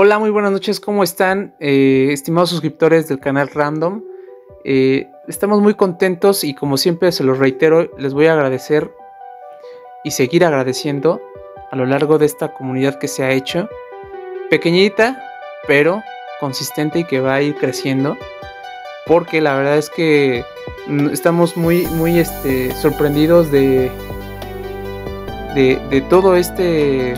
Hola, muy buenas noches, ¿cómo están? Eh, estimados suscriptores del canal Random, eh, estamos muy contentos y como siempre se los reitero, les voy a agradecer y seguir agradeciendo a lo largo de esta comunidad que se ha hecho, pequeñita, pero consistente y que va a ir creciendo, porque la verdad es que mm, estamos muy, muy este, sorprendidos de, de todo este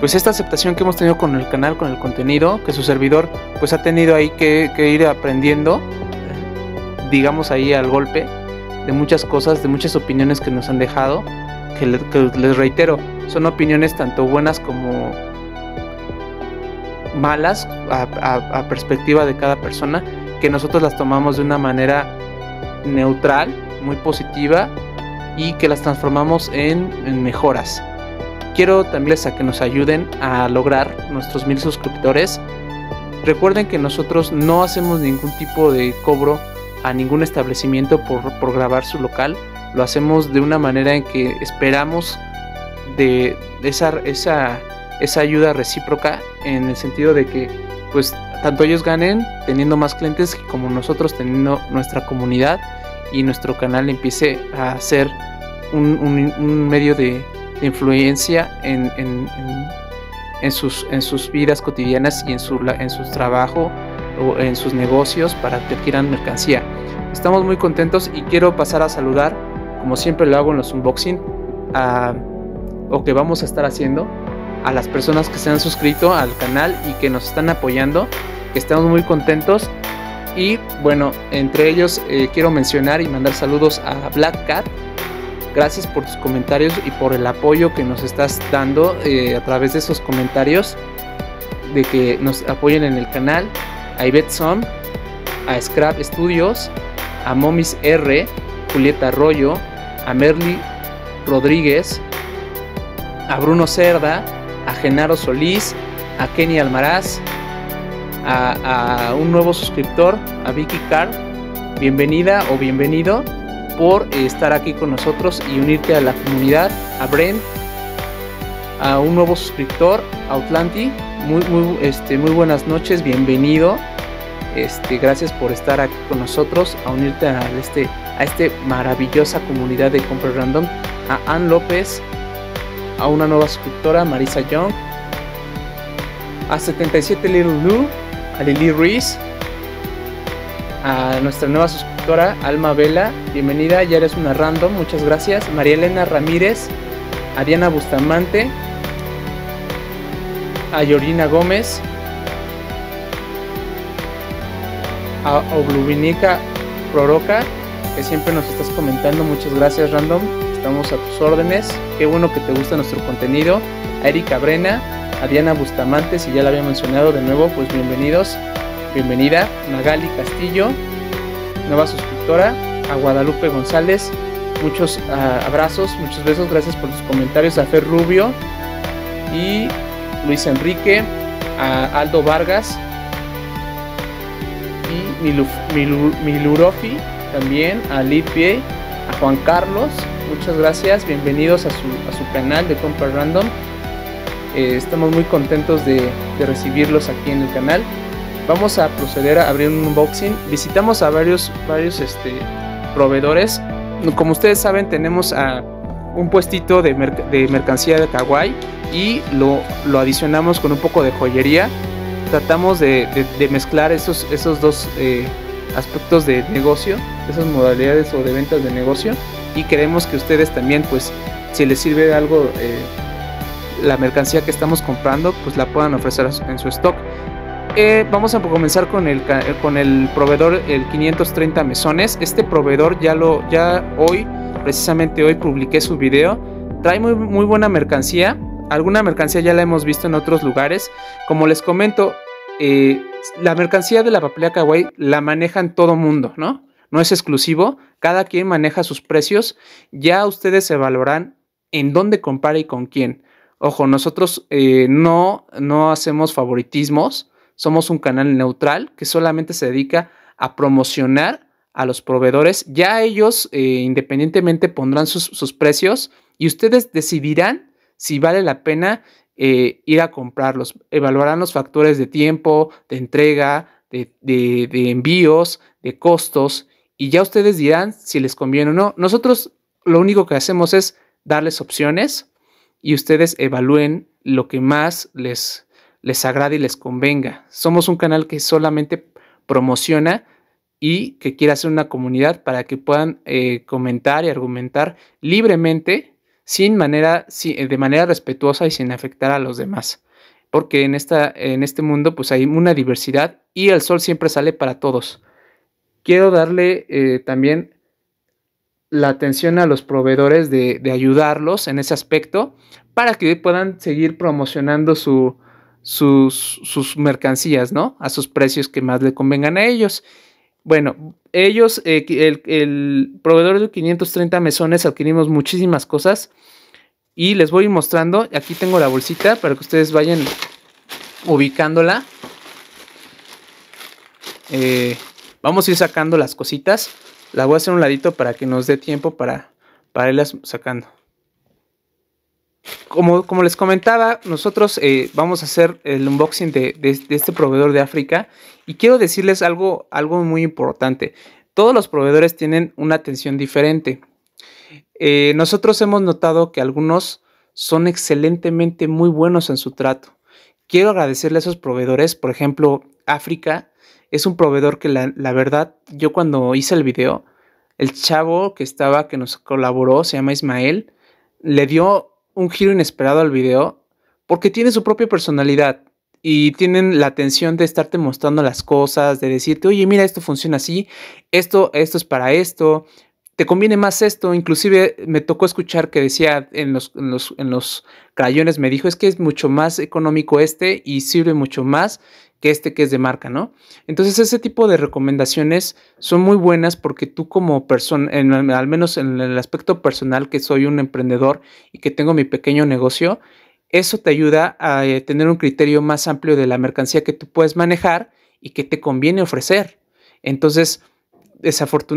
pues esta aceptación que hemos tenido con el canal, con el contenido, que su servidor pues ha tenido ahí que, ir aprendiendo, digamos ahí al golpe, de muchas cosas, de muchas opiniones que nos han dejado, que, les reitero, son opiniones tanto buenas como malas a, perspectiva de cada persona, que nosotros las tomamos de una manera neutral, muy positiva y que las transformamos en mejoras quiero también a que nos ayuden a lograr nuestros mil suscriptores. Recuerden que nosotros no hacemos ningún tipo de cobro a ningún establecimiento por, grabar su local. Lo hacemos de una manera en que esperamos de esa, esa, esa ayuda recíproca en el sentido de que pues tanto ellos ganen teniendo más clientes como nosotros teniendo nuestra comunidad y nuestro canal empiece a ser un medio de, influencia en, sus, en sus vidas cotidianas y en su, en trabajo o en sus negocios para que adquieran mercancía. Estamos muy contentos y quiero pasar a saludar, como siempre lo hago en los unboxing, a, o que vamos a estar haciendo, a las personas que se han suscrito al canal y que nos están apoyando. Estamos muy contentos. Y bueno, entre ellos eh, quiero mencionar y mandar saludos a Black Cat, Gracias por tus comentarios y por el apoyo que nos estás dando eh, a través de esos comentarios, de que nos apoyen en el canal, a Ivette a Scrap Studios, a Momis R, Julieta Arroyo, a Merly Rodríguez, a Bruno Cerda, a Genaro Solís, a Kenny Almaraz, a, a un nuevo suscriptor, a Vicky Carr. Bienvenida o bienvenido por estar aquí con nosotros y unirte a la comunidad, a Brent, a un nuevo suscriptor, a Atlanti, Muy, muy, este, muy buenas noches, bienvenido. Este, gracias por estar aquí con nosotros, a unirte a este, a este maravillosa comunidad de Compra Random, a Ann López, a una nueva suscriptora, Marisa Young, a 77 Little Blue, a Lily Ruiz, a nuestra nueva suscriptora Alma Vela. Bienvenida, ya eres una random, muchas gracias. María Elena Ramírez, Adriana Bustamante, Ayorina Gómez, a Obluvinica Proroca, que siempre nos estás comentando. Muchas gracias, Random. Estamos a tus órdenes. Qué bueno que te gusta nuestro contenido. A Erika Brena, a Diana Bustamante, si ya la había mencionado de nuevo, pues bienvenidos. Bienvenida, Magali Castillo, nueva suscriptora, a Guadalupe González. Muchos ah, abrazos, muchos besos, gracias por sus comentarios, a Fer Rubio y Luis Enrique, a Aldo Vargas y Milurofi también, a Lipie, a Juan Carlos, muchas gracias, bienvenidos a su, a su canal de Compra Random. Eh, estamos muy contentos de recibirlos aquí en el canal vamos a proceder a abrir un unboxing. Visitamos a varios, varios este, proveedores. Como ustedes saben, tenemos a un puestito de, mercancía de kawaii y lo, adicionamos con un poco de joyería. Tratamos de, mezclar esos, esos dos eh, aspectos de negocio, esas modalidades o de ventas de negocio y queremos que ustedes también, pues, si les sirve algo eh, la mercancía que estamos comprando, pues la puedan ofrecer en su stock. Eh, vamos a comenzar con el, eh, con el proveedor, el 530 mesones. Este proveedor ya lo, ya hoy, precisamente hoy publiqué su video. Trae muy, buena mercancía. Alguna mercancía ya la hemos visto en otros lugares. Como les comento, eh, la mercancía de la papelera kawaii la en todo mundo, ¿no? No es exclusivo, cada quien maneja sus precios, ya ustedes se valoran en dónde compara y con quién. Ojo, nosotros no, no hacemos favoritismos, somos un canal neutral que solamente se dedica a promocionar a los proveedores. Ya ellos eh, independientemente pondrán sus, precios y ustedes decidirán si vale la pena eh, ir a comprarlos. Evaluarán los factores de tiempo, de entrega, de, de envíos, de costos y ya ustedes dirán si les conviene o no. Nosotros lo único que hacemos es darles opciones y ustedes evalúen lo que más les, les agrade y les convenga. Somos un canal que solamente promociona y que quiere hacer una comunidad para que puedan eh, comentar y argumentar libremente, sin manera, eh, de manera respetuosa y sin afectar a los demás. Porque en, esta, en este mundo pues hay una diversidad y el sol siempre sale para todos. Quiero darle eh, también la atención a los proveedores de ayudarlos en ese aspecto para que puedan seguir promocionando su, sus, mercancías, ¿no? A sus precios que más le convengan a ellos. Bueno, ellos, eh, el, proveedor de 530 mesones, adquirimos muchísimas cosas y les voy mostrando. Aquí tengo la bolsita para que ustedes vayan ubicándola. Eh, vamos a ir sacando las cositas. La voy a hacer un ladito para que nos dé tiempo para, para irlas sacando como, les comentaba, nosotros eh, vamos a hacer el unboxing de, este proveedor de África y quiero decirles algo, algo muy importante. Todos los proveedores tienen una atención diferente. Eh, nosotros hemos notado que algunos son excelentemente muy buenos en su trato. Quiero agradecerle a esos proveedores, por ejemplo, África es un proveedor que la, la verdad, yo cuando hice el video, el chavo que estaba, que nos colaboró, se llama Ismael, le dio un giro inesperado al video porque tiene su propia personalidad y tienen la atención de estarte mostrando las cosas, de decirte, oye, mira, esto funciona así, esto, esto es para esto, te conviene más esto. Inclusive me tocó escuchar que decía en los, en los, en los crayones, me dijo, es que es mucho más económico este y sirve mucho más que este que es de marca, ¿no? Entonces ese tipo de recomendaciones son muy buenas porque tú como persona, al menos en el aspecto personal que soy un emprendedor y que tengo mi pequeño negocio, eso te ayuda a eh, tener un criterio más amplio de la mercancía que tú puedes manejar y que te conviene ofrecer. Entonces,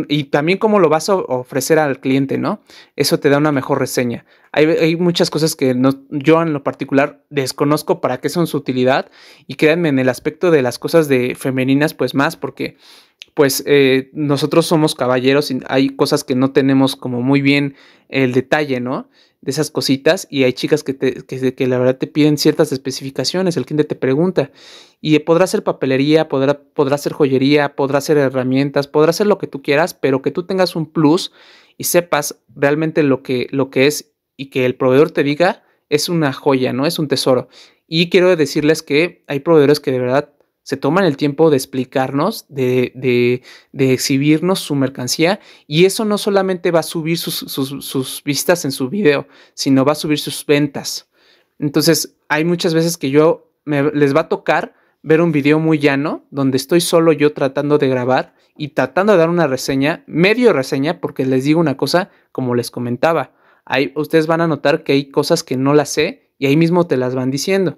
y también cómo lo vas a ofrecer al cliente, ¿no? Eso te da una mejor reseña. Hay, muchas cosas que no, yo en lo particular desconozco para qué son su utilidad y créanme en el aspecto de las cosas de femeninas, pues más porque pues eh, nosotros somos caballeros y hay cosas que no tenemos como muy bien el detalle, ¿no? de esas cositas y hay chicas que, te, que, la verdad te piden ciertas especificaciones, el cliente te pregunta y podrá ser papelería, podrá, podrá ser joyería, podrá ser herramientas, podrá ser lo que tú quieras, pero que tú tengas un plus y sepas realmente lo que, lo que es y que el proveedor te diga es una joya, ¿no? Es un tesoro. Y quiero decirles que hay proveedores que de verdad se toman el tiempo de explicarnos, de, de, exhibirnos su mercancía y eso no solamente va a subir sus, vistas en su video, sino va a subir sus ventas. Entonces, hay muchas veces que yo les va a tocar ver un video muy llano donde estoy solo yo tratando de grabar y tratando de dar una reseña, medio reseña, porque les digo una cosa, como les comentaba, ahí ustedes van a notar que hay cosas que no las sé y ahí mismo te las van diciendo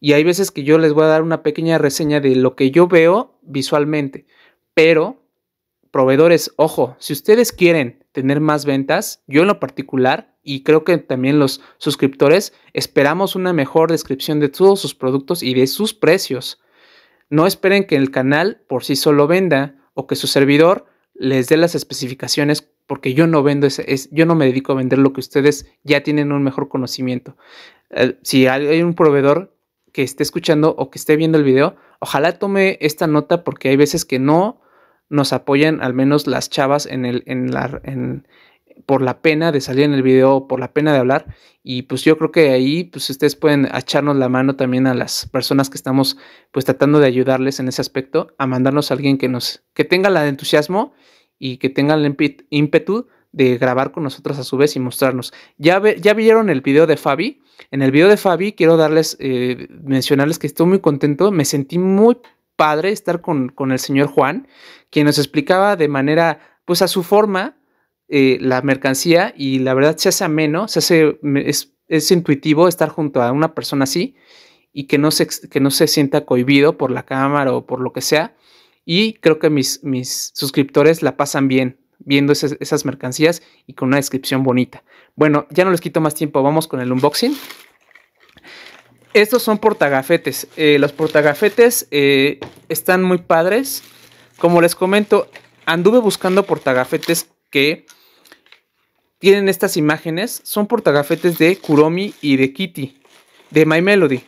y hay veces que yo les voy a dar una pequeña reseña de lo que yo veo visualmente, pero proveedores, ojo, si ustedes quieren tener más ventas, yo en lo particular y creo que también los suscriptores esperamos una mejor descripción de todos sus productos y de sus precios. No esperen que el canal por sí solo venda o que su servidor les dé las especificaciones porque yo no vendo es, yo no me dedico a vender lo que ustedes ya tienen un mejor conocimiento. Eh, si hay un proveedor que esté escuchando o que esté viendo el video, ojalá tome esta nota porque hay veces que no nos apoyan, al menos las chavas, en el, en la, por la pena de salir en el video, por la pena de hablar. Y pues yo creo que ahí, pues ustedes pueden echarnos la mano también a las personas que estamos, pues tratando de ayudarles en ese aspecto, a mandarnos a alguien que nos, que tenga el entusiasmo y que tenga el ímpetu de grabar con nosotros a su vez y mostrarnos. Ya, ya vieron el video de Fabi en el video de Fabi quiero darles, eh, mencionarles que estoy muy contento, me sentí muy padre estar con, el señor Juan, quien nos explicaba de manera, pues a su forma, eh, la mercancía y la verdad se hace ameno, se hace, es, intuitivo estar junto a una persona así y que no, se, que no se sienta cohibido por la cámara o por lo que sea. Y creo que mis, mis suscriptores la pasan bien, viendo esas, mercancías y con una descripción bonita. Bueno, ya no les quito más tiempo, vamos con el unboxing. Estos son portagafetes. Eh, los portagafetes eh, están muy padres. Como les comento, anduve buscando portagafetes que tienen estas imágenes. Son portagafetes de Kuromi y de Kitty, de My Melody.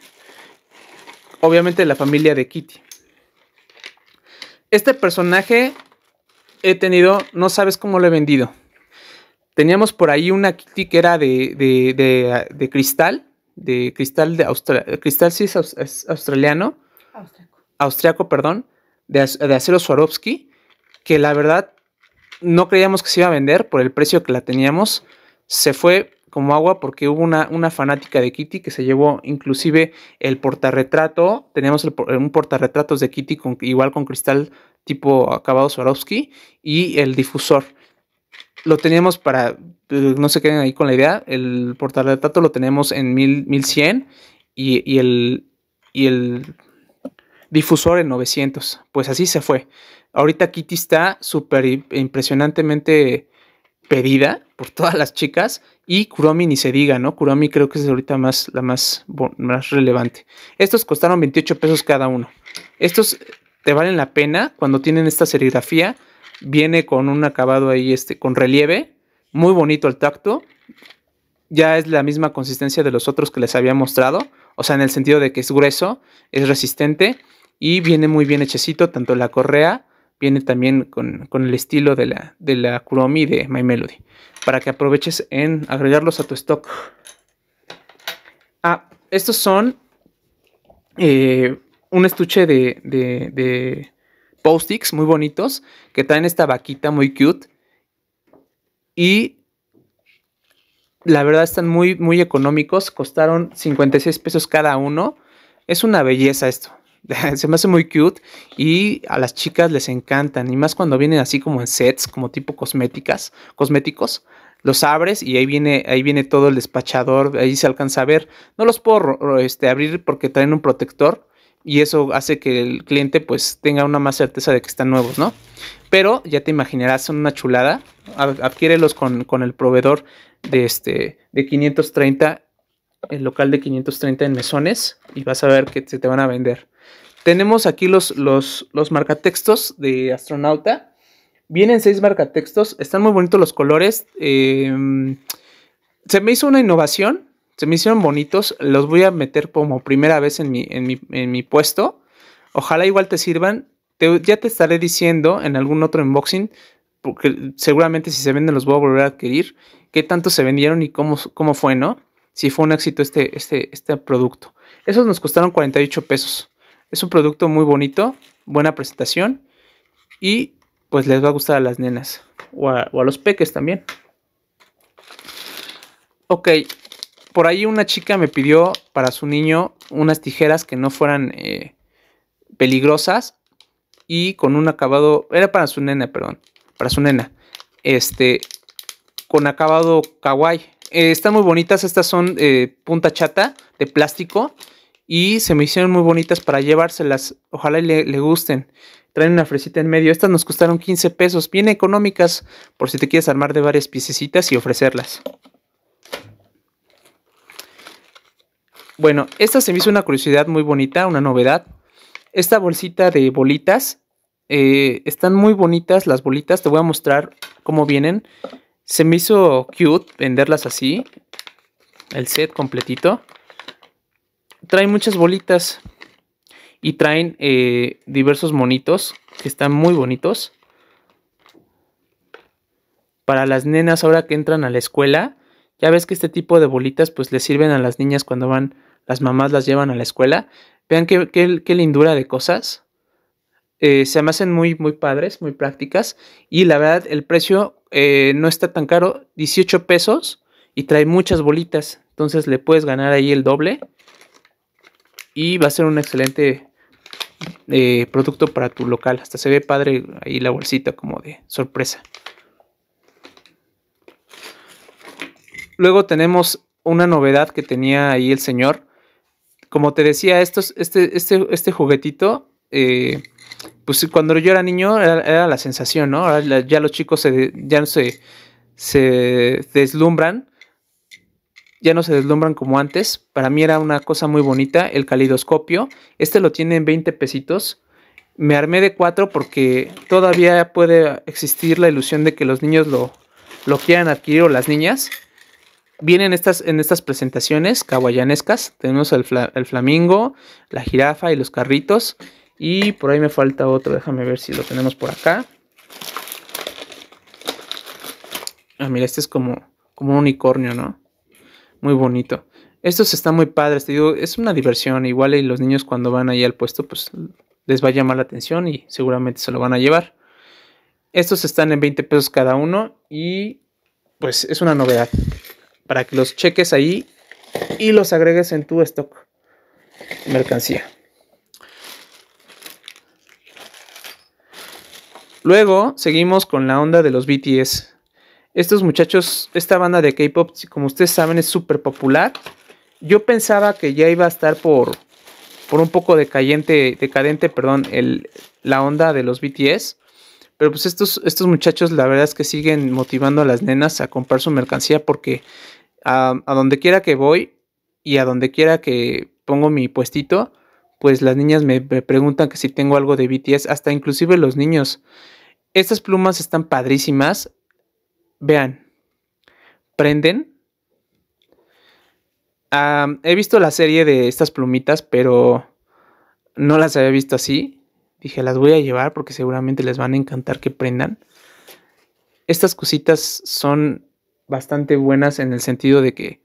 Obviamente de la familia de Kitty. Este personaje he tenido, no sabes cómo lo he vendido. Teníamos por ahí una Kitty que era de, de, de, cristal, de cristal de Australia, cristal sí australiano, austriaco, perdón, de, acero Swarovski, que la verdad no creíamos que se iba a vender por el precio que la teníamos. Se fue como agua porque hubo una, una fanática de Kitty que se llevó inclusive el portarretrato. Teníamos un portarretratos de Kitty igual con cristal tipo acabado Swarovski y el difusor. Lo teníamos para, eh, no se queden ahí con la idea, el de portal tato lo tenemos en 1100 y, el, y el difusor en 900. Pues así se fue. Ahorita Kitty está súper impresionantemente pedida por todas las chicas y Kuromi ni se diga, ¿no? Kuromi creo que es ahorita más, la más, más relevante. Estos costaron 28 pesos cada uno. Estos te valen la pena cuando tienen esta serigrafía. Viene con un acabado ahí, este, con relieve, muy bonito el tacto. Ya es la misma consistencia de los otros que les había mostrado, o sea, en el sentido de que es grueso, es resistente y viene muy bien hechecito, tanto la correa, viene también con, el estilo de la, de la Kuromi de My Melody, para que aproveches en agregarlos a tu stock. Ah, estos son eh, un estuche de, de, post-its muy bonitos que traen esta vaquita muy cute. Y la verdad están muy, muy económicos. Costaron 56 pesos cada uno. Es una belleza esto. Se me hace muy cute y a las chicas les encantan. Y más cuando vienen así como en sets, como tipo cosméticas, cosméticos. Los abres y ahí viene, ahí viene todo el despachador. Ahí se alcanza a ver. No los puedo este, abrir porque traen un protector y eso hace que el cliente pues tenga una más certeza de que están nuevos, ¿no? Pero ya te imaginarás, son una chulada. Adquiérelos con, con el proveedor de este de 530, el local de 530 en mesones y vas a ver que se te van a vender. Tenemos aquí los, los, marcatextos de astronauta. Vienen seis marcatextos, están muy bonitos los colores. Em, se me hizo una innovación se me hicieron bonitos, los voy a meter como primera vez en mi, puesto. Ojalá igual te sirvan. ya te estaré diciendo en algún otro unboxing, porque seguramente si se venden los voy a volver a adquirir, qué tanto se vendieron y cómo, cómo fue, ¿no? Si fue un éxito este, este, este producto. Esos nos costaron 48 pesos. Es un producto muy bonito, buena presentación y pues les va a gustar a las nenas o a, o a los peques también. Ok, por ahí una chica me pidió para su niño unas tijeras que no fueran eh, peligrosas y con un acabado, era para su nena, perdón, para su nena, este, con acabado kawaii. Eh, están muy bonitas, estas son eh, punta chata de plástico y se me hicieron muy bonitas para llevárselas, ojalá le, gusten. Traen una fresita en medio, estas nos costaron 15 pesos, bien económicas por si te quieres armar de varias piececitas y ofrecerlas. Bueno, esta se me hizo una curiosidad muy bonita, una novedad. Esta bolsita de bolitas. Eh, están muy bonitas las bolitas. Te voy a mostrar cómo vienen. Se me hizo cute venderlas así. El set completito. Traen muchas bolitas. Y traen eh, diversos monitos. Que están muy bonitos. Para las nenas ahora que entran a la escuela. Ya ves que este tipo de bolitas pues les sirven a las niñas cuando van las mamás las llevan a la escuela. Vean qué, qué, lindura de cosas. Eh, se me hacen muy, muy padres, muy prácticas. Y la verdad, el precio eh, no está tan caro, 18 pesos y trae muchas bolitas. Entonces le puedes ganar ahí el doble. Y va a ser un excelente eh, producto para tu local. Hasta se ve padre ahí la bolsita como de sorpresa. Luego tenemos una novedad que tenía ahí el señor como te decía, este, este, este, juguetito, eh, pues cuando yo era niño era, la sensación, ¿no? Ahora ya los chicos se, ya no se, deslumbran, ya no se deslumbran como antes. Para mí era una cosa muy bonita, el calidoscopio. Este lo tiene en 20 pesitos. Me armé de cuatro porque todavía puede existir la ilusión de que los niños lo, lo quieran adquirir o las niñas vienen estas, en estas presentaciones kawaiianescas. Tenemos el, flamingo, la jirafa y los carritos. Y por ahí me falta otro. Déjame ver si lo tenemos por acá. Ah, mira, este es como, como un unicornio, ¿no? Muy bonito. Estos están muy padres, te digo, es una diversión. Igual y los niños cuando van ahí al puesto, pues les va a llamar la atención y seguramente se lo van a llevar. Estos están en 20 pesos cada uno y pues es una novedad para que los cheques ahí y los agregues en tu stock mercancía. Luego seguimos con la onda de los BTS. Estos muchachos, esta banda de K-pop, como ustedes saben, es súper popular. Yo pensaba que ya iba a estar por, por un poco decayente, decadente, perdón, la onda de los BTS. Pero pues estos, estos muchachos la verdad es que siguen motivando a las nenas a comprar su mercancía porque a, donde quiera que voy y a donde quiera que pongo mi puestito, pues las niñas me, preguntan que si tengo algo de BTS, hasta inclusive los niños. Estas plumas están padrísimas. Vean, prenden. he visto la serie de estas plumitas, pero no las había visto así. Dije, las voy a llevar porque seguramente les van a encantar que prendan. Estas cositas son bastante buenas en el sentido de que,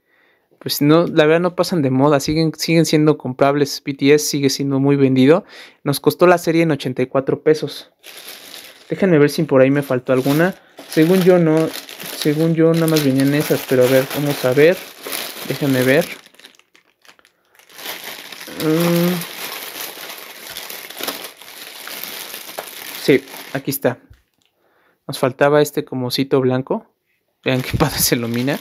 pues no, la verdad no pasan de moda, siguen, siguen siendo comprables. BTS sigue siendo muy vendido. Nos costó la serie en 84 pesos. Déjenme ver si por ahí me faltó alguna. Según yo no, según yo nada más venían esas, pero a ver, vamos a ver. Déjenme ver. Mm. sí, aquí está. Nos faltaba este comocito blanco. Vean qué padre se ilumina.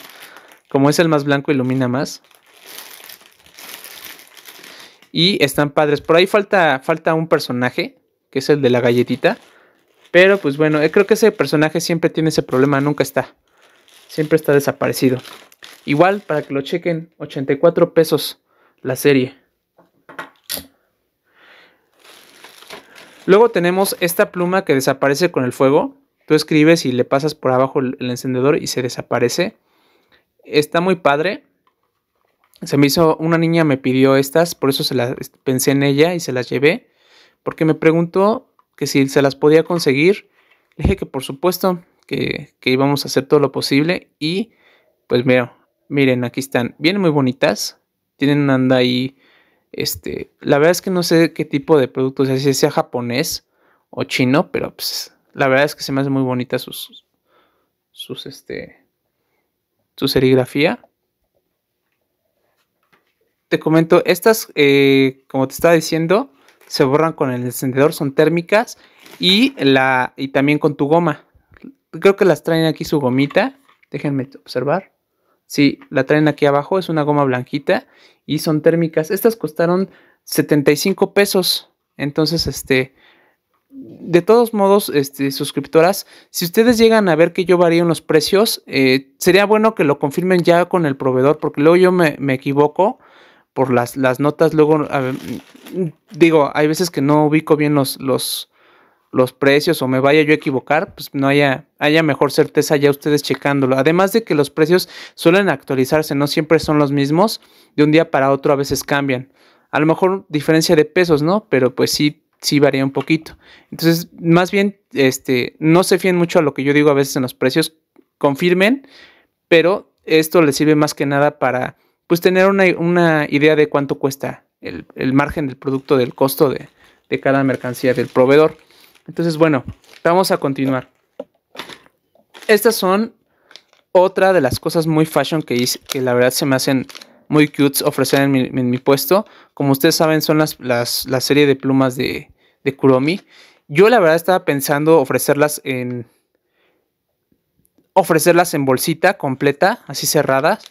Como es el más blanco, ilumina más. Y están padres. Por ahí falta, falta un personaje, que es el de la galletita. Pero pues bueno, eh, creo que ese personaje siempre tiene ese problema, nunca está. Siempre está desaparecido. Igual, para que lo chequen, 84 pesos la serie. Luego tenemos esta pluma que desaparece con el fuego tú escribes y le pasas por abajo el, encendedor y se desaparece. Está muy padre. Se me hizo, una niña me pidió estas, por eso se las pensé en ella y se las llevé, porque me preguntó que si se las podía conseguir. Le dije que por supuesto, que, íbamos a hacer todo lo posible y pues mira, miren, aquí están, vienen muy bonitas, tienen anda ahí, este, la verdad es que no sé qué tipo de sea. si sea japonés o chino, pero pues la verdad es que se me hace muy bonita sus, sus, este, su serigrafía. Te comento, estas, eh, como te estaba diciendo, se borran con el encendedor, son térmicas y, la, y también con tu goma. Creo que las traen aquí su gomita. Déjenme observar. Sí, la traen aquí abajo, es una goma blanquita y son térmicas. Estas costaron 75 pesos. Entonces, este, de todos modos, este, suscriptoras, si ustedes llegan a ver que yo varío en los precios, eh, sería bueno que lo confirmen ya con el proveedor, porque luego yo me, equivoco por las, las notas. Luego, digo, hay veces que no ubico bien los, los, los, precios o me vaya yo a equivocar, pues no haya, haya mejor certeza ya ustedes checándolo. Además de que los precios suelen actualizarse, no siempre son los mismos, de un día para otro a veces cambian. A lo mejor diferencia de pesos, ¿no? Pero pues sí, sí varía un poquito. Entonces, más bien, este, no se fíen mucho a lo que yo digo a veces en los precios, confirmen, pero esto les sirve más que nada para, pues, tener una, idea de cuánto cuesta el, margen del producto, del costo de, cada mercancía del proveedor. Entonces, bueno, vamos a continuar. Estas son otra de las cosas muy fashion que hice, que la verdad se me hacen muy cute ofrecer en mi, puesto. Como ustedes saben, son las, las, la serie de plumas de, de Kuromi. Yo la verdad estaba pensando ofrecerlas en ofrecerlas en bolsita completa, así cerradas...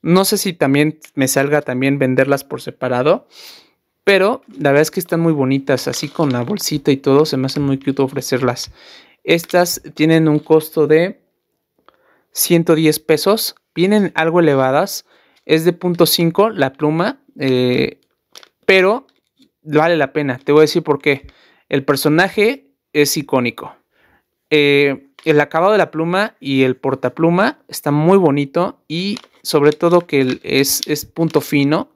No sé si también me salga también venderlas por separado, pero la verdad es que están muy bonitas, así con la bolsita y todo, se me hace muy cute ofrecerlas. Estas tienen un costo de 110 pesos, vienen algo elevadas, es de 0.5 la pluma, eh, pero vale la pena. Te voy a decir por qué. El personaje es icónico. Eh, el acabado de la pluma y el portapluma está muy bonito y sobre todo que es, punto fino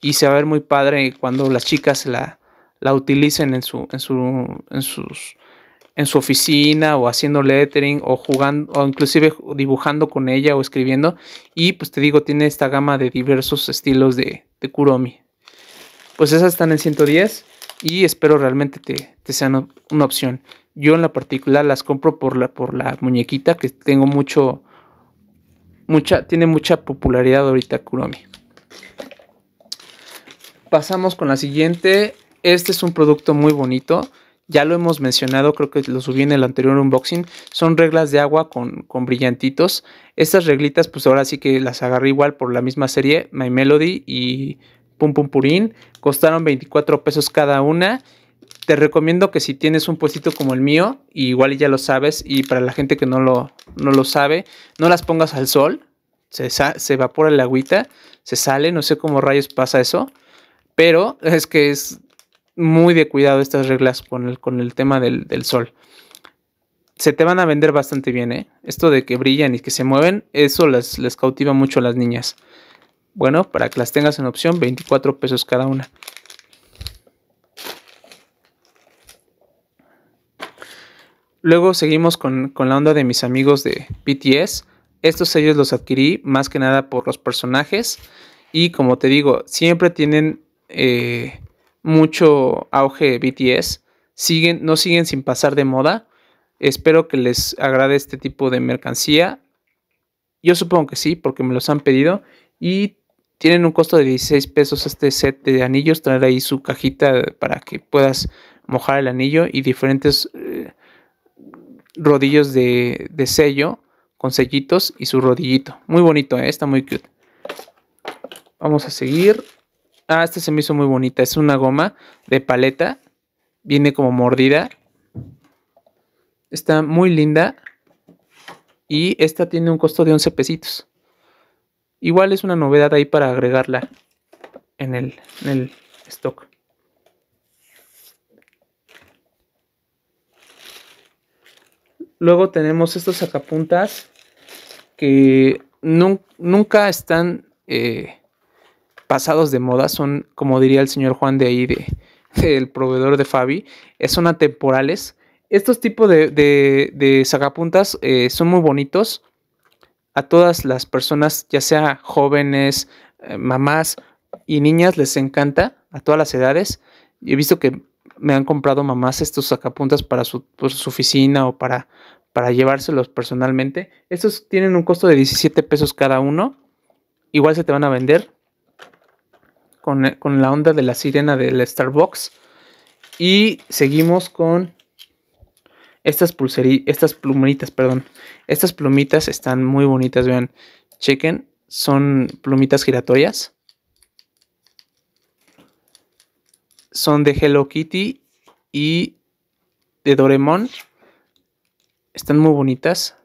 y se va a ver muy padre cuando las chicas la, la utilicen en su, en, su, en, sus, en su oficina o haciendo lettering o jugando o inclusive dibujando con ella o escribiendo. Y pues te digo, tiene esta gama de diversos estilos de, de Kuromi pues esas están en 110 y espero realmente te, te sean una opción. Yo en la particular las compro por la, por la muñequita que tengo mucho, mucha, tiene mucha popularidad ahorita Kuromi. Pasamos con la siguiente. Este es un producto muy bonito. Ya lo hemos mencionado, creo que lo subí en el anterior unboxing. Son reglas de agua con, con brillantitos. Estas reglitas, pues ahora sí que las agarré igual por la misma serie, My Melody y Pum Pum Purín. Costaron 24 pesos cada una. Te recomiendo que si tienes un puestito como el mío, igual ya lo sabes, y para la gente que no lo, no lo sabe, no las pongas al sol, se, evapora el agüita, se sale, no sé cómo rayos pasa eso, pero es que es muy de cuidado estas reglas con el, con el tema del, sol se te van a vender bastante bien, ¿eh? Esto de que brillan y que se mueven, eso las les cautiva mucho a las niñas. Bueno, para que las tengas en opción, 24 pesos cada una. Luego seguimos con, la onda de mis amigos de BTS. Estos sellos los adquirí más que nada por los personajes. Y como te digo, siempre tienen eh, mucho auge BTS. Siguen, no siguen sin pasar de moda. Espero que les agrade este tipo de mercancía. Yo supongo que sí, porque me los han pedido. Y tienen un costo de 16 pesos este set de anillos. Traer ahí su cajita para que puedas mojar el anillo y diferentes eh, rodillos de, sello con sellitos y su rodillito. Muy bonito, eh, está muy cute. Vamos a seguir. Ah, esta se me hizo muy bonita. Es una goma de paleta. Viene como mordida. Está muy linda. Y esta tiene un costo de 11 pesitos. Igual es una novedad ahí para agregarla en el, stock. Luego tenemos estos sacapuntas que nunca están eh, pasados de moda. Son, como diría el señor Juan de ahí, de, del proveedor de Fabi, eh, son atemporales. Estos tipos de, sacapuntas eh, son muy bonitos a todas las personas, ya sea jóvenes, eh, mamás y niñas, les encanta, a todas las edades. He visto que me han comprado mamás estos sacapuntas para su, pues, oficina o para, llevárselos personalmente. Estos tienen un costo de 17 pesos cada uno. Igual se te van a vender con, con la onda de la sirena del Starbucks. Y seguimos con estas estas plumitas, perdón. Estas plumitas están muy bonitas, vean. Chequen, son plumitas giratorias. Son de Hello Kitty y de Doremon. Están muy bonitas.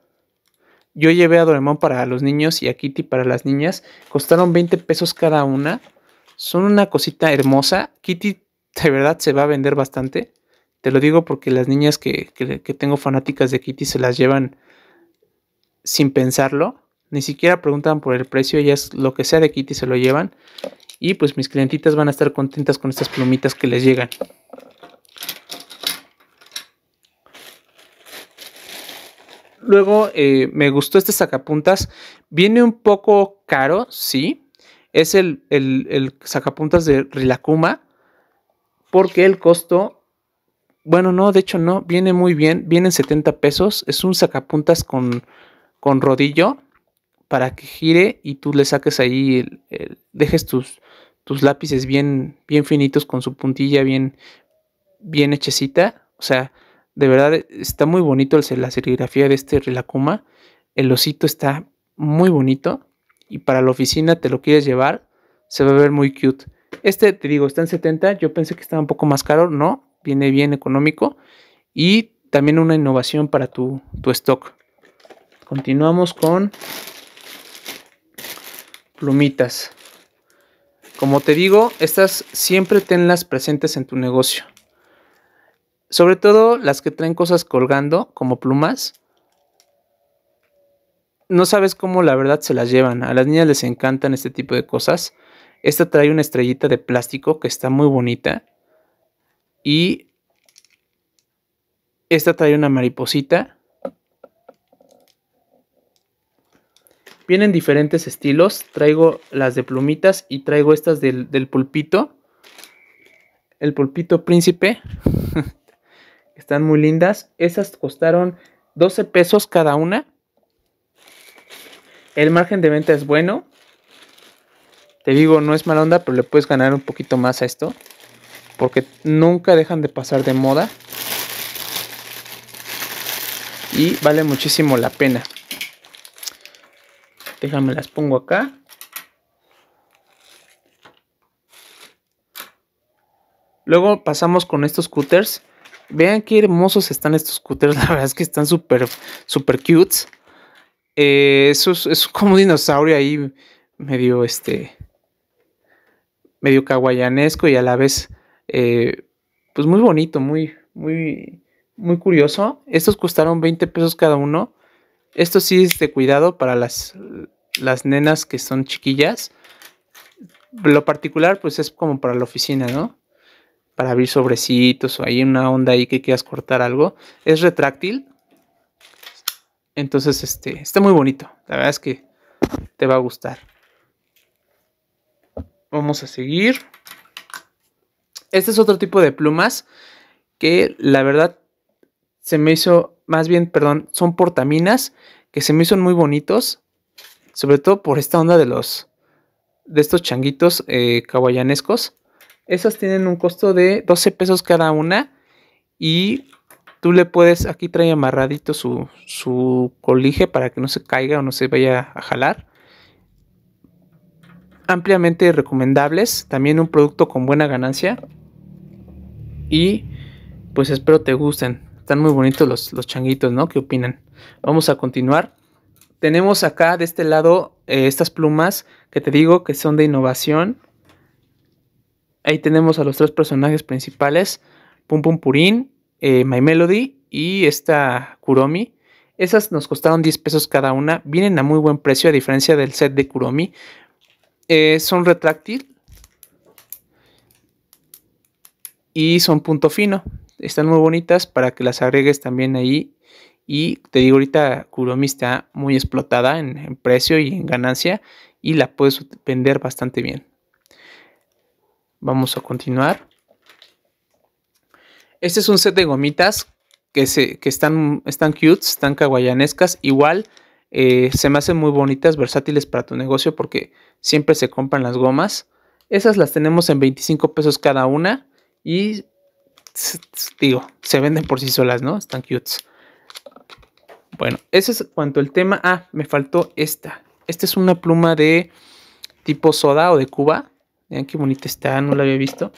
Yo llevé a Doremon para los niños y a Kitty para las niñas. Costaron 20 pesos cada una. Son una cosita hermosa. Kitty de verdad se va a vender bastante. Te lo digo porque las niñas que, tengo fanáticas de Kitty se las llevan sin pensarlo. Ni siquiera preguntan por el precio, ellas lo que sea de Kitty se lo llevan. Y pues mis clientitas van a estar contentas con estas plumitas que les llegan. Luego eh, me gustó este sacapuntas. Viene un poco caro, sí. Es el, el sacapuntas de Rilakuma. Porque el costo bueno, no, de hecho no, viene muy bien, viene en 70 pesos, es un sacapuntas con, con rodillo para que gire y tú le saques ahí, el, dejes tus, tus lápices bien, bien finitos con su puntilla bien, bien hechecita. O sea, de verdad está muy bonito el, la serigrafía de este relacuma, El osito está muy bonito y para la oficina te lo quieres llevar, se va a ver muy cute. Este, te digo, está en 70, yo pensé que estaba un poco más caro, no, viene bien económico y también una innovación para tu, tu stock. Continuamos con plumitas. Como te digo, estas siempre tenlas presentes en tu negocio. Sobre todo las que traen cosas colgando como plumas. No sabes cómo la verdad se las llevan. A las niñas les encantan este tipo de cosas. Esta trae una estrellita de plástico que está muy bonita. Y esta trae una mariposita. Vienen diferentes estilos. Traigo las de plumitas y traigo estas del, pulpito. El pulpito príncipe. Están muy lindas. Esas costaron 12 pesos cada una. El margen de venta es bueno. Te digo, no es mala onda, pero le puedes ganar un poquito más a esto porque nunca dejan de pasar de moda y vale muchísimo la pena. Déjame las pongo acá. Luego pasamos con estos scooters. Vean qué hermosos están estos scooters. La verdad es que están súper, súper cute. Eh, eso es, como un dinosaurio ahí medio, este, medio kawaiianesco y a la vez eh, pues muy bonito, muy, muy, muy curioso. Estos costaron 20 pesos cada uno. Esto sí es de cuidado para las, las nenas que son chiquillas. Lo particular, pues es como para la oficina, ¿no? Para abrir sobrecitos o hay una onda ahí que quieras cortar algo. Es retráctil. Entonces, este, está muy bonito. La verdad es que te va a gustar. Vamos a seguir. Este es otro tipo de plumas que la verdad se me hizo, más bien, perdón, son portaminas que se me hizo muy bonitos, sobre todo por esta onda de los, de estos changuitos eh, Esas tienen un costo de 12 pesos cada una y tú le puedes, aquí trae amarradito su, su colije para que no se caiga o no se vaya a jalar. Ampliamente recomendables, también un producto con buena ganancia. Y pues espero te gusten. Están muy bonitos los, los changuitos, ¿no? ¿Qué opinan? Vamos a continuar. Tenemos acá de este lado eh, estas plumas que te digo que son de innovación. Ahí tenemos a los tres personajes principales. Pum Pum Purín, eh, My Melody y esta Kuromi. Esas nos costaron 10 pesos cada una. Vienen a muy buen precio a diferencia del set de Kuromi. Eh, son retráctil, y son punto fino. Están muy bonitas para que las agregues también ahí. Y te digo, ahorita Kuromi está muy explotada en, precio y en ganancia y la puedes vender bastante bien. Vamos a continuar. Este es un set de gomitas que, se, que están, están cute, están kawaiianescas. Igual eh, se me hacen muy bonitas, versátiles para tu negocio porque siempre se compran las gomas. Esas las tenemos en 25 pesos cada una. Y, digo, se venden por sí solas, ¿no? Están cute. Bueno, ese es cuanto el tema. Ah, me faltó esta. Esta es una pluma de tipo soda o de cuba. Vean qué bonita está, no la había visto.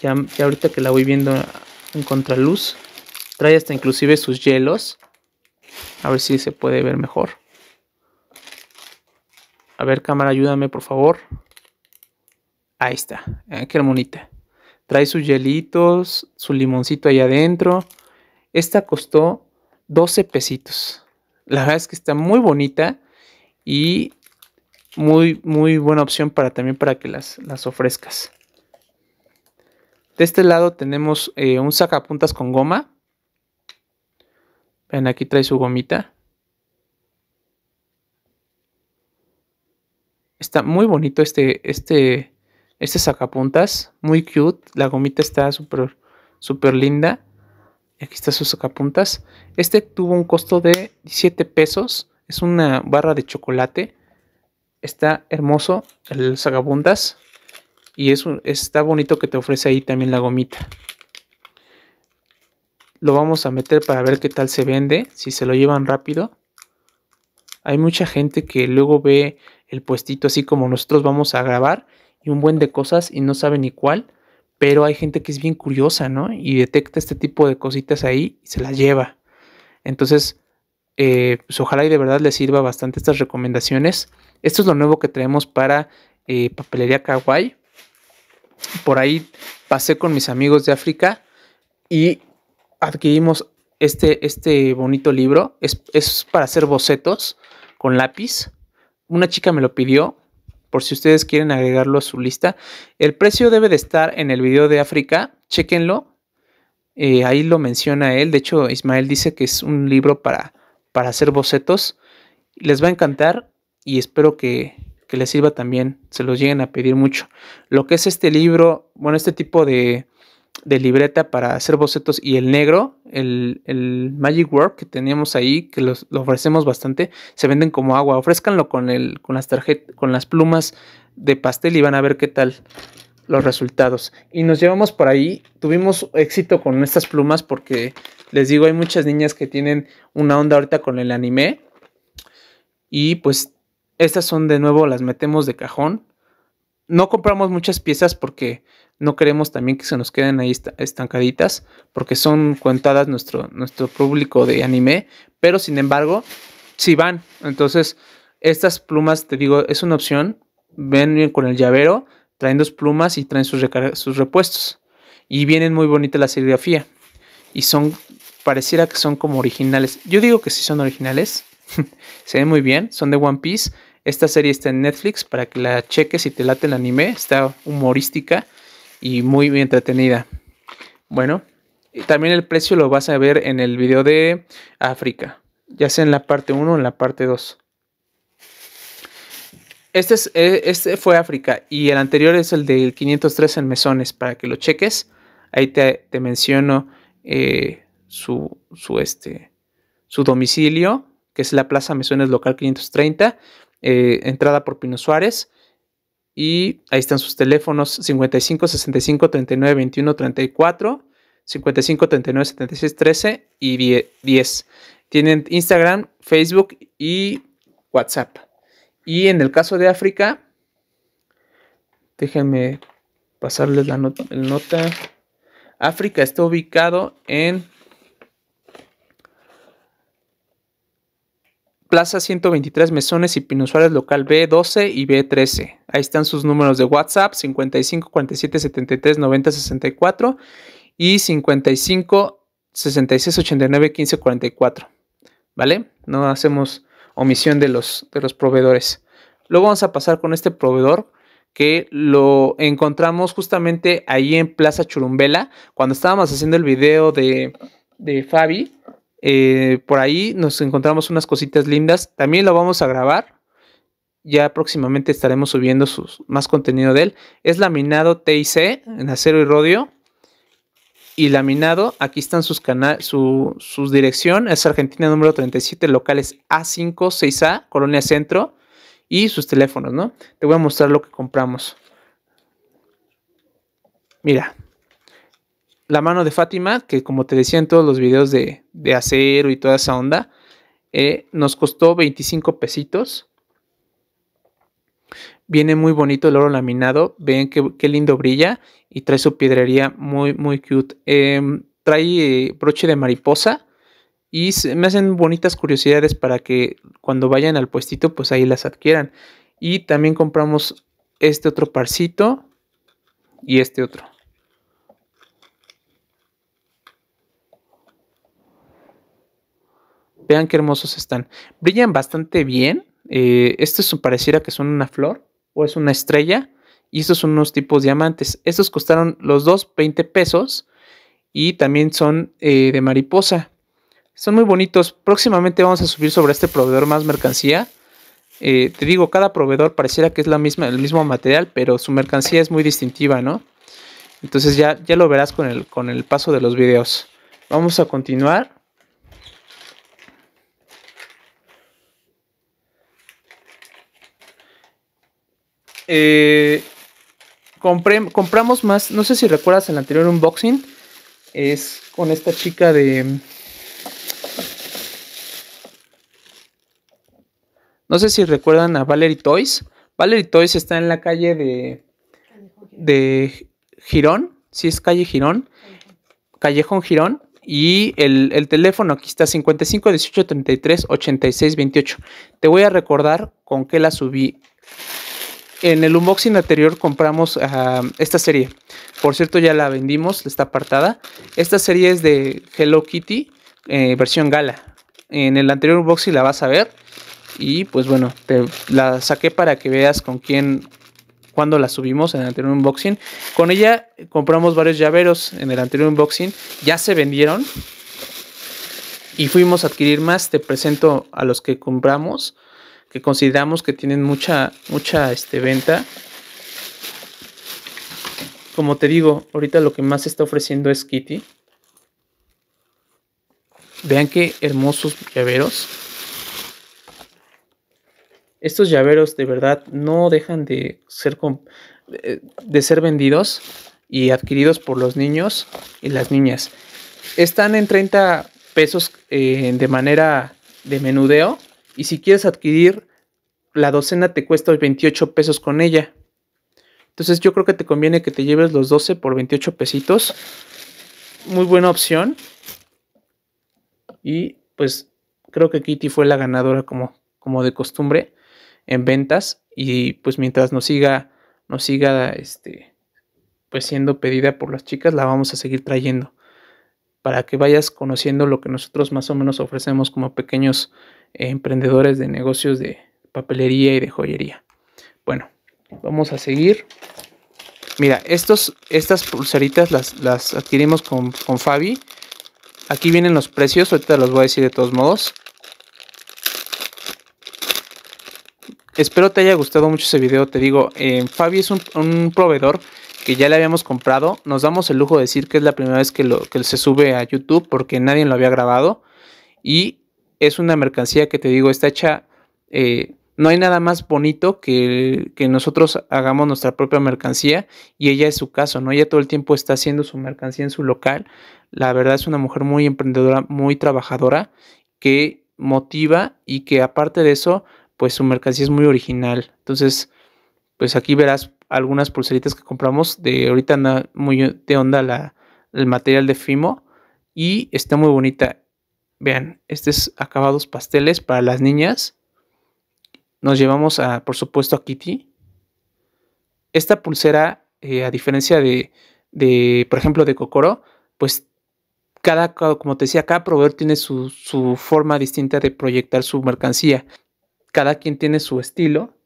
Ya, ya ahorita que la voy viendo en contraluz. Trae hasta inclusive sus hielos. A ver si se puede ver mejor. A ver, cámara, ayúdame, por favor. Ahí está. qué bonita. Trae sus hielitos, su limoncito ahí adentro. Esta costó 12 pesitos. La verdad es que está muy bonita y muy, muy buena opción para también para que las, las ofrezcas. De este lado tenemos eh, un sacapuntas con goma. Ven, aquí trae su gomita. Está muy bonito este, este, este sacapuntas, muy cute. La gomita está súper super linda. Aquí está su sacapuntas. Este tuvo un costo de 17 pesos. Es una barra de chocolate. Está hermoso el sacapuntas. Y es está bonito que te ofrece ahí también la gomita. Lo vamos a meter para ver qué tal se vende. Si se lo llevan rápido. Hay mucha gente que luego ve el puestito así como nosotros vamos a grabar y un buen de cosas y no sabe ni cuál, pero hay gente que es bien curiosa, ¿no? Y detecta este tipo de cositas ahí y se las lleva. Entonces, eh, pues, ojalá y de verdad les sirva bastante estas recomendaciones. Esto es lo nuevo que traemos para eh, Papelería Kawaii. Por ahí pasé con mis amigos de África y adquirimos este, este bonito libro. es para hacer bocetos con lápiz. Una chica me lo pidió, por si ustedes quieren agregarlo a su lista. El precio debe de estar en el video de África, chequenlo. Eh, ahí lo menciona él, de hecho Ismael dice que es un libro para, para hacer bocetos. Les va a encantar y espero que, que les sirva también, se los lleguen a pedir mucho. Lo que es este libro, bueno, este tipo de, de libreta para hacer bocetos y el negro, el, el Magic Work que teníamos ahí, que lo ofrecemos bastante, se venden como agua. Ofrézcanlo con, el, con, las tarjetas, con las plumas de pastel y van a ver qué tal los resultados. Y nos llevamos por ahí, tuvimos éxito con estas plumas porque les digo, hay muchas niñas que tienen una onda ahorita con el anime y pues estas son de nuevo, las metemos de cajón no compramos muchas piezas porque no queremos también que se nos queden ahí estancaditas, porque son contadas nuestro, nuestro público de anime, pero sin embargo, si sí van. Entonces, estas plumas, te digo, es una opción. Ven con el llavero, traen dos plumas y traen sus, sus repuestos. Y vienen muy bonita la serigrafía. Y son, pareciera que son como originales. Yo digo que sí son originales. se ven muy bien, son de One Piece esta serie está en Netflix para que la cheques y te late el anime. Está humorística y muy bien entretenida. Bueno, también el precio lo vas a ver en el video de África, ya sea en la parte 1 o en la parte 2. Este, eh, este, fue África y el anterior es el del 503 en mesones, para que lo cheques. Ahí te, menciono eh, su, su, este, su domicilio, que es la Plaza Mesones Local 530. Eh, entrada por Pino Suárez. Y ahí están sus teléfonos 55 65 39 21 34, 55 39 76 13 y 10. Tienen Instagram, Facebook y WhatsApp. Y en el caso de África, déjenme pasarles la la nota. África está ubicado en Plaza 123 Mesones y Pino local B12 y B13. Ahí están sus números de WhatsApp, 55 47 73 90 64 y 55 66 89 15 44. ¿Vale? No hacemos omisión de los, de los proveedores. Luego vamos a pasar con este proveedor que lo encontramos justamente ahí en Plaza Churumbela. Cuando estábamos haciendo el video de, de Fabi, eh, por ahí nos encontramos unas cositas lindas. También lo vamos a grabar. Ya próximamente estaremos subiendo más contenido de él. Es laminado TIC en acero y rodio. Y laminado, aquí están sus canales, su, dirección. Es Argentina número 37, locales a 56 a Colonia Centro. Y sus teléfonos, ¿no? Te voy a mostrar lo que compramos. Mira, la mano de Fátima, que como te decía en todos los videos de, de acero y toda esa onda, eh, nos costó 25 pesitos. Viene muy bonito el oro laminado. Vean qué, lindo brilla. Y trae su piedrería muy, muy cute. Em, trae eh, broche de mariposa. Y me hacen bonitas curiosidades para que cuando vayan al puestito, pues ahí las adquieran. Y también compramos este otro parcito y este otro. Vean qué hermosos están. Brillan bastante bien. Eh, Esto es, pareciera que son una flor o es una estrella. Y estos son unos tipos diamantes. Estos costaron los dos 20 pesos. Y también son eh, de mariposa. Son muy bonitos. Próximamente vamos a subir sobre este proveedor más mercancía. Eh, te digo, cada proveedor pareciera que es la misma, el mismo material, pero su mercancía es muy distintiva, ¿no? Entonces ya, ya lo verás con el, con el paso de los videos. Vamos a continuar. Eh, compramos más, no sé si recuerdas el anterior unboxing, es con esta chica de... No sé si recuerdan a Valerie Toys. Valerie Toys está en la calle de, de Girón, si es calle Girón, Callejón Girón. Y el, el, teléfono aquí está 55 18 33 86 28. Te voy a recordar con qué la subí en el unboxing anterior compramos ah, esta serie. Por cierto, ya la vendimos, está apartada. Esta serie es de Hello Kitty, eh, versión gala. En el anterior unboxing la vas a ver. Y pues bueno, te la saqué para que veas con quién, cuándo la subimos en el anterior unboxing. Con ella compramos varios llaveros en el anterior unboxing. Ya se vendieron. Y fuimos a adquirir más. Te presento a los que compramos que consideramos que tienen mucha, mucha este, venta. Como te digo, ahorita lo que más se está ofreciendo es Kitty. Vean qué hermosos llaveros. Estos llaveros de verdad no dejan de ser, eh, de ser vendidos y adquiridos por los niños y las niñas. Están en 30 pesos eh, de manera de menudeo y si quieres adquirir, la docena te cuesta 28 pesos con ella. Entonces yo creo que te conviene que te lleves los 12 por 28 pesitos. Muy buena opción. Y pues creo que Kitty fue la ganadora como, como de costumbre en ventas. Y pues mientras nos siga, nos siga este, pues siendo pedida por las chicas, la vamos a seguir trayendo para que vayas conociendo lo que nosotros más o menos ofrecemos como pequeños eh, emprendedores de negocios de papelería y de joyería. Bueno, vamos a seguir. Mira, estos, estas pulseritas las, adquirimos con, Fabi. Aquí vienen los precios, ahorita los voy a decir de todos modos. Espero te haya gustado mucho ese video, te digo, eh, Fabi es un, un proveedor que ya le habíamos comprado. Nos damos el lujo de decir que es la primera vez que, lo, que se sube a YouTube porque nadie lo había grabado. Y es una mercancía que te digo, está hecha... Eh, no hay nada más bonito que, que, nosotros hagamos nuestra propia mercancía y ella es su caso, ¿no? Ella todo el tiempo está haciendo su mercancía en su local. La verdad es una mujer muy emprendedora, muy trabajadora, que motiva y que aparte de eso, pues su mercancía es muy original. Entonces, pues aquí verás algunas pulseritas que compramos. De ahorita anda muy de onda el material de Fimo. Y está muy bonita. Vean, este es acabados pasteles para las niñas. Nos llevamos a, por supuesto, a Kitty. Esta pulsera, eh, a diferencia de, de, por ejemplo, de Kokoro, pues cada, como te decía, cada proveedor tiene su, su, forma distinta de proyectar su mercancía. Cada quien tiene su estilo.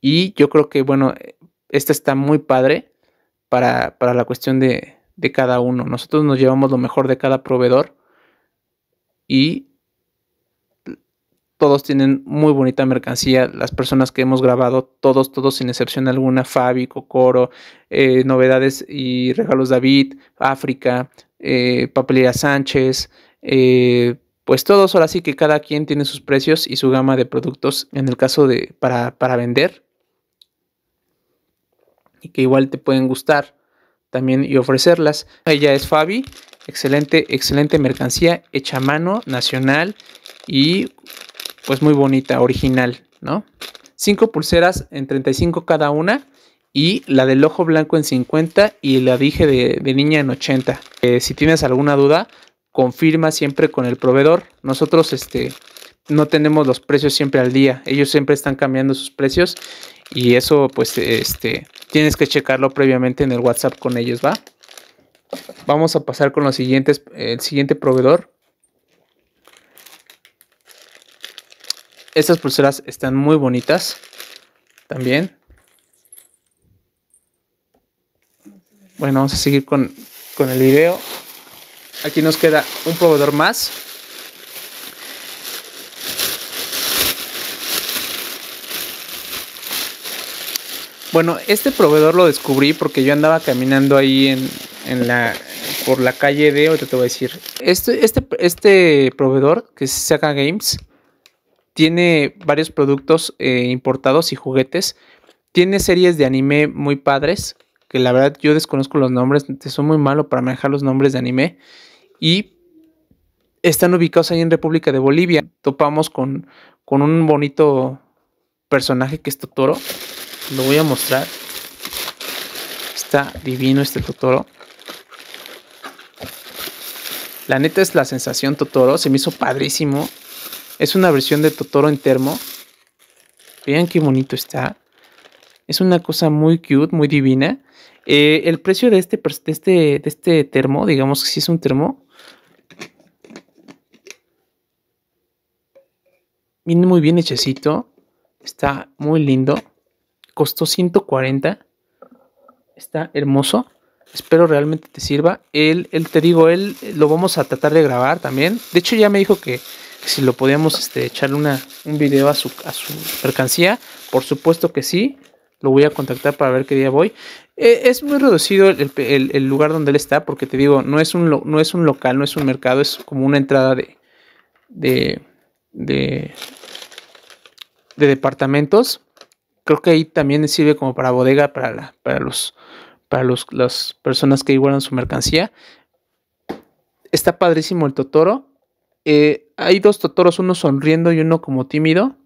Y yo creo que, bueno, esta está muy padre para, la cuestión de, cada uno. Nosotros nos llevamos lo mejor de cada proveedor y todos tienen muy bonita mercancía. Las personas que hemos grabado, todos, todos sin excepción alguna, Fabi, Cocoro, eh, Novedades y Regalos David, África, eh, Papelera Sánchez, eh, pues todos, ahora sí que cada quien tiene sus precios y su gama de productos en el caso de para, para vender y que igual te pueden gustar también y ofrecerlas. Ella es Fabi, excelente, excelente mercancía, hecha a mano, nacional y pues muy bonita, original, ¿no? Cinco pulseras en 35 cada una y la del ojo blanco en 50 y la dije de, niña en 80. Eh, si tienes alguna duda, confirma siempre con el proveedor. Nosotros este, no tenemos los precios siempre al día, ellos siempre están cambiando sus precios y eso pues este, tienes que checarlo previamente en el WhatsApp con ellos, ¿va? Vamos a pasar con los siguientes, el siguiente proveedor. Estas pulseras están muy bonitas también. Bueno, vamos a seguir con, con el video. Aquí nos queda un proveedor más. Bueno, este proveedor lo descubrí porque yo andaba caminando ahí en, en la, por la calle de, ahorita te voy a decir, este, este, este proveedor que es Saga Games tiene varios productos eh, importados y juguetes. Tiene series de anime muy padres, que la verdad yo desconozco los nombres, Son muy malo para manejar los nombres de anime. Y están ubicados ahí en República de Bolivia. Topamos con, con un bonito personaje que es Totoro lo voy a mostrar. Está divino este Totoro. La neta es la sensación Totoro. Se me hizo padrísimo. Es una versión de Totoro en termo. Vean qué bonito está. Es una cosa muy cute, muy divina. Eh, el precio de este, este, de este termo, digamos que si sí es un termo. Viene muy bien hechecito. Está muy lindo. Costó 140. Está hermoso. Espero realmente te sirva. Él, él te digo, él eh, lo vamos a tratar de grabar también. De hecho, ya me dijo que, si lo podíamos este, echarle un video a su, mercancía. Por supuesto que sí. Lo voy a contactar para ver qué día voy. Eh, es muy reducido el, lugar donde él está, porque te digo, no es un, no es un local, no es un mercado, es como una entrada de, de, de, de departamentos creo que ahí también sirve como para bodega para, la, para, los, para las personas que igualan su mercancía. Está padrísimo el Totoro. Eh, hay dos Totoros, uno sonriendo y uno como tímido.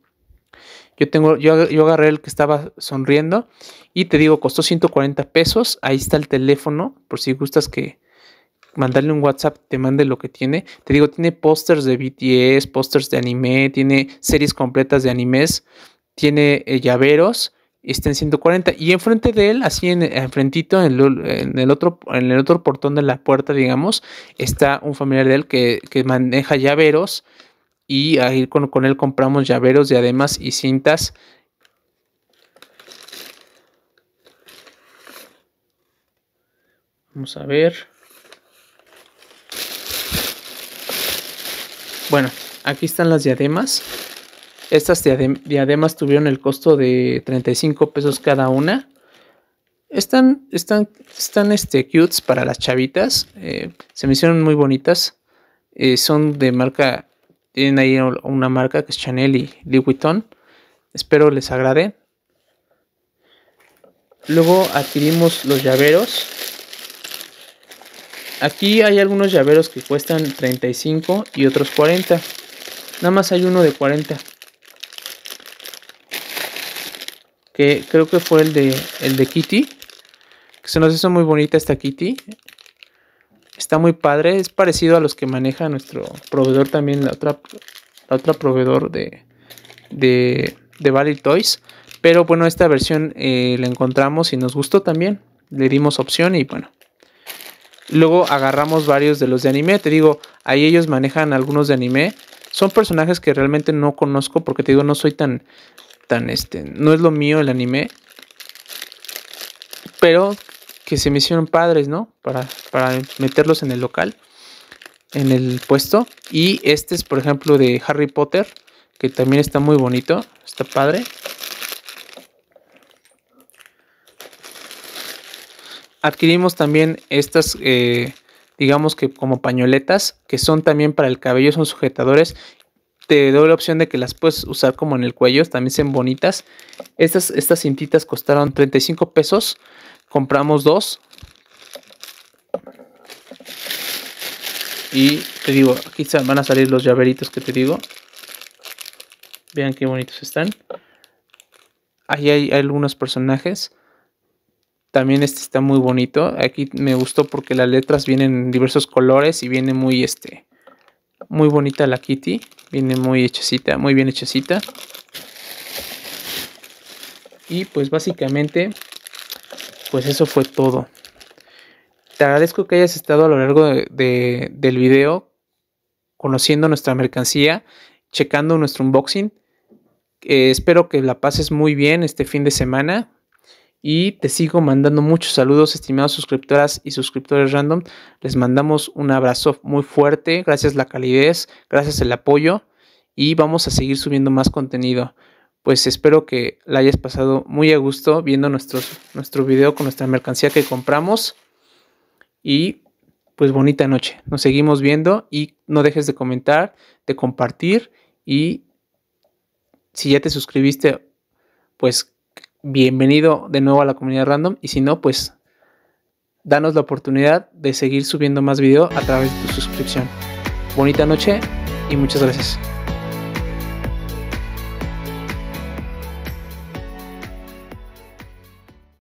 Yo, tengo, yo, yo agarré el que estaba sonriendo y te digo, costó 140 pesos. Ahí está el teléfono, por si gustas que, mandarle un WhatsApp, te mande lo que tiene. Te digo, tiene pósters de BTS, pósters de anime, tiene series completas de animes tiene eh, llaveros, está en 140. Y enfrente de él, así en, enfrentito, en el, otro, en el otro portón de la puerta, digamos, está un familiar de él que, maneja llaveros. Y ahí con, con él compramos llaveros, diademas y cintas Vamos a ver. Bueno, aquí están las diademas. Estas diademas tuvieron el costo de 35 pesos cada una. Están, están, están este, para las chavitas. Eh, se me hicieron muy bonitas. Eh, son de marca, tienen ahí una marca que es Chanel y Louis Vuitton. Espero les agrade. Luego adquirimos los llaveros. Aquí hay algunos llaveros que cuestan 35 y otros 40. Nada más hay uno de 40. que creo que fue el de, el de Kitty, que se nos hizo muy bonita esta Kitty. Está muy padre, es parecido a los que maneja nuestro proveedor también, la otra, la otra proveedor de, de, Valley Toys. Pero bueno, esta versión eh, la encontramos y nos gustó también. Le dimos opción y bueno. Luego agarramos varios de los de anime. Te digo, ahí ellos manejan algunos de anime. Son personajes que realmente no conozco porque te digo, no soy tan, este. No es lo mío el anime. Pero que se me hicieron padres, ¿no? Para, meterlos en el local. En el puesto. Y este es, por ejemplo, de Harry Potter. Que también está muy bonito. Está padre. adquirimos también estas, eh, digamos que como pañoletas, que son también para el cabello, son sujetadores te doy la opción de que las puedes usar como en el cuello, también son bonitas. Estas, estas cintitas costaron 35 pesos, compramos dos. Y te digo, aquí van a salir los llaveritos que te digo. Vean qué bonitos están. Ahí hay, hay algunos personajes. También este está muy bonito. Aquí me gustó porque las letras vienen en diversos colores y viene muy este muy bonita la Kitty. Viene muy hechecita, muy bien hechecita. Y pues básicamente, pues eso fue todo. Te agradezco que hayas estado a lo largo del video conociendo nuestra mercancía, checando nuestro unboxing. Eh, espero que la pases muy bien este fin de semana. Y te sigo mandando muchos saludos, Estimados suscriptoras y suscriptores random. Les mandamos un abrazo muy fuerte. Gracias la calidez, gracias el apoyo. Y vamos a seguir subiendo más contenido. Pues espero que la hayas pasado muy a gusto viendo nuestro video con nuestra mercancía que compramos. Y pues bonita noche. Nos seguimos viendo y no dejes de comentar, de compartir. Y si ya te suscribiste, pues bienvenido de nuevo a la comunidad random y si no, pues danos la oportunidad de seguir subiendo más video a través de tu suscripción. Bonita noche y muchas gracias.